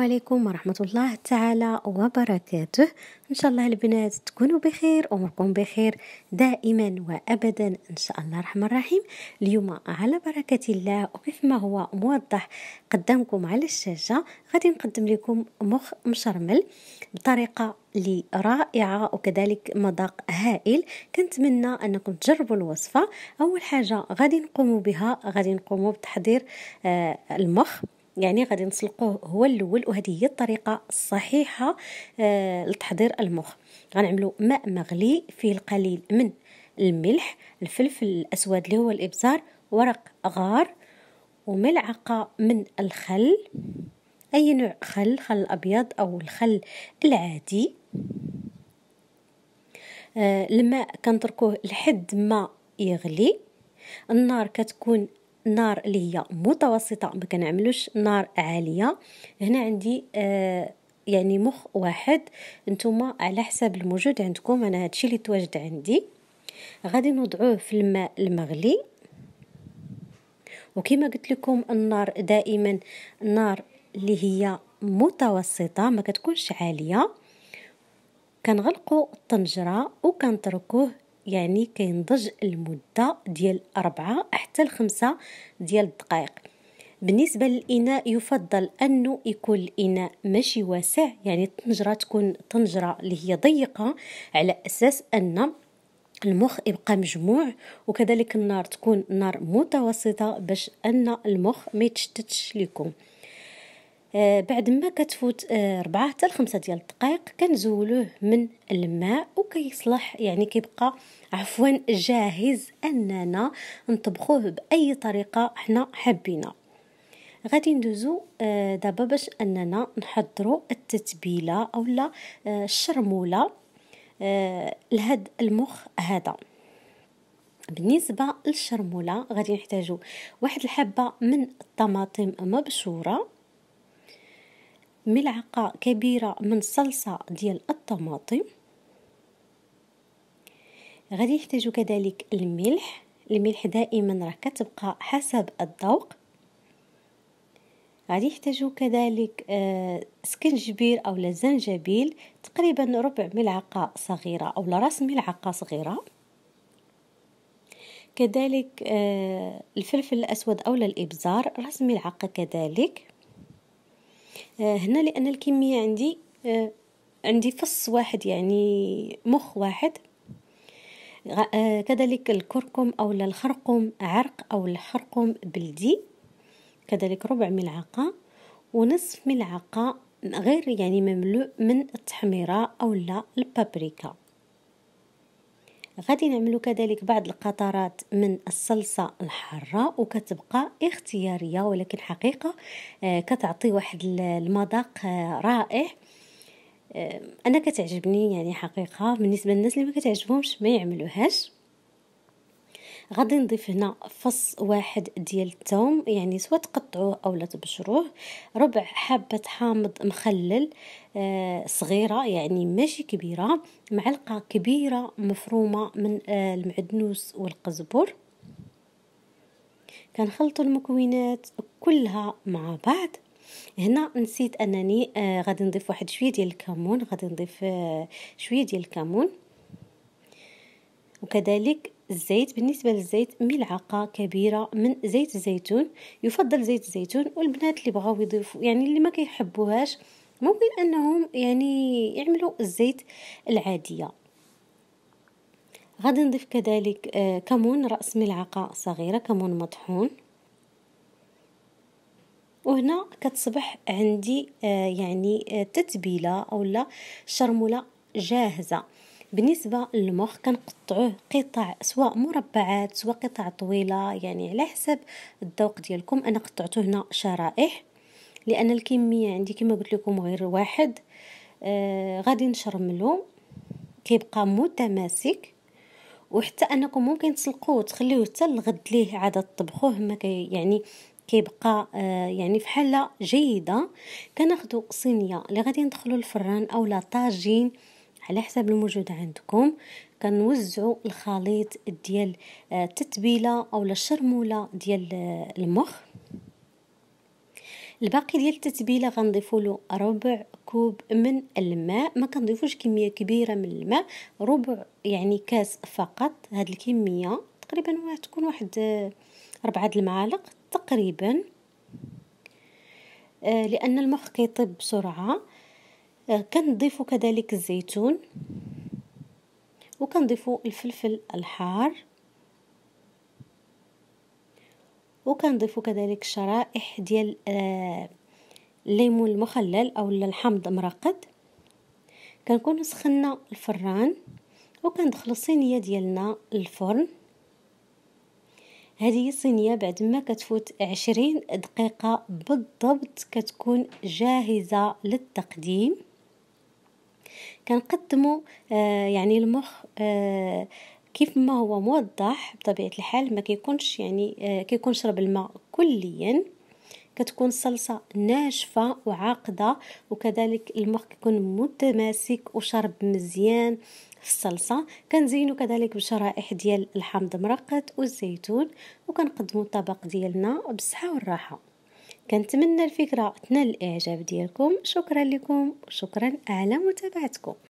عليكم ورحمة الله تعالى وبركاته إن شاء الله البنات تكونوا بخير أموركم بخير دائما وأبدا إن شاء الله الرحمن الرحيم اليوم على بركة الله وكيف ما هو موضح قدامكم على الشاشة غادي نقدم لكم مخ مشرمل بطريقة رائعة وكذلك مذاق هائل كنتمنى أنكم تجربوا الوصفة أول حاجة غادي نقوم بها غادي نقوم بتحضير آه، المخ يعني غادي نسلقوه هو الاول وهذه هي الطريقه الصحيحه آه لتحضير المخ غنعملو ماء مغلي فيه القليل من الملح الفلفل الاسود اللي هو الابزار ورق غار وملعقه من الخل اي نوع خل خل الابيض او الخل العادي آه الماء كنتركوه لحد ما يغلي النار كتكون نار اللي هي متوسطه ما كنعملوش نار عاليه هنا عندي آه يعني مخ واحد نتوما على حساب الموجود عندكم انا هادشي اللي تواجد عندي غادي نوضعوه في الماء المغلي وكما قلت لكم النار دائما النار اللي هي متوسطه ما كتكونش عاليه كنغلقوا الطنجره وكنتركوه يعني كينضج المدة ديال أربعة حتى الخمسة ديال الدقائق بالنسبة للإناء يفضل أنه يكون الإناء ماشي واسع يعني الطنجرة تكون طنجرة اللي هي ضيقة على أساس أن المخ يبقى مجموع وكذلك النار تكون نار متوسطة باش أن المخ ما يتشتتش لكم آه، بعد ما كتفوت آه، ربعة حتى لخمسة ديال الدقائق كنزولوه من الماء وكيصلح يعني كيبقى عفوا جاهز اننا نطبخوه باي طريقه حنا حابينها غادي ندوزو آه، دابا باش اننا نحضروا التتبيله اولا الشرموله لهاد المخ هذا بالنسبه للشرموله غادي نحتاجو واحد الحبه من الطماطم مبشوره ملعقة كبيرة من صلصة ديال الطماطم غادي نحتاجو كذلك الملح الملح دائما راه كتبقى حسب الذوق غادي يحتاجو كذلك آه، سكنجبير اولا زنجبيل تقريبا ربع ملعقه صغيره اولا راس ملعقه صغيره كذلك آه، الفلفل الاسود اولا الابزار راس ملعقه كذلك آه، هنا لأن الكمية عندي آه، عندي فص واحد يعني مخ واحد آه، كذلك الكركم أو الخرقوم عرق أو الخرقوم بلدي كذلك ربع ملعقة ونصف ملعقة غير يعني مملوء من التحميرة أو لا البابريكا غادي نعملو كذلك بعض القطرات من الصلصة الحارة وكتبقى اختيارية ولكن حقيقة آه، كتعطي واحد المذاق آه، رائع آه، انا كتعجبني يعني حقيقة بالنسبة للناس اللي ما كتعجبهمش ما يعملوهاش غادي نضيف هنا فص واحد ديال الثوم يعني سواء تقطعوه اولا تبشروه ربع حبه حامض مخلل آه، صغيرة يعني ماشي كبيرة معلقة كبيرة مفرومة من آه، المعدنوس والقزبر كنخلطوا المكونات كلها مع بعض هنا نسيت انني آه، غادي نضيف واحد شويه ديال الكمون غادي نضيف شويه ديال الكمون وكذلك الزيت بالنسبه للزيت ملعقه كبيره من زيت الزيتون يفضل زيت الزيتون والبنات اللي بغاو يضيفوا يعني اللي ما كيحبوهاش ممكن انهم يعني يعملوا الزيت العاديه غادي نضيف كذلك آه، كمون راس ملعقه صغيره كمون مطحون وهنا كتصبح عندي آه، يعني آه، تتبيله اولا شرموله جاهزه بالنسبه للمخ كنقطعوه قطع سواء مربعات سواء قطع طويله يعني على حسب الذوق ديالكم انا قطعته هنا شرائح لان الكميه عندي كما قلت لكم غير واحد آه غادي نشرملو كيبقى متماسك وحتى انكم ممكن تسلقوه وتخليوه حتى الغد ليه عاد طبخوه ما كي يعني كيبقى آه يعني في حاله جيده كناخذوا صينيه اللي غادي ندخلوا الفران اولا طاجين على حسب الموجود عندكم كنوزعوا الخليط ديال آه، التتبيله اولا الشرموله ديال آه، المخ الباقي ديال التتبيله غنضيفوا له ربع كوب من الماء ما كنضيفوش كميه كبيره من الماء ربع يعني كاس فقط هاد الكميه تقريبا تكون واحد آه، ربعة المعالق تقريبا آه، لان المخ كيطيب بسرعه آه، كنضيفوا كذلك الزيتون وكنضيفوا الفلفل الحار وكنضيفو كذلك شرائح ديال آه، الليمون المخلل او الحمض مرقد كنكونو سخنا الفران وكندخل الصينيه ديالنا للفرن هذه الصينيه بعد ما كتفوت عشرين دقيقه بالضبط كتكون جاهزه للتقديم كنقدمو آه يعني المخ آه كيف ما هو موضح بطبيعة الحال ما كيكونش يعني آه، كيكون شرب الماء كليا كتكون الصلصة ناشفة وعاقدة وكذلك المخ كيكون متماسك وشرب مزيان في الصلصة كنزينو كذلك بشرائح ديال الحامض مرقط والزيتون وكنقدمو الطبق ديالنا بالصحة والراحة كنتمنى الفكرة تنال الإعجاب ديالكم شكرا لكم وشكرا على متابعتكم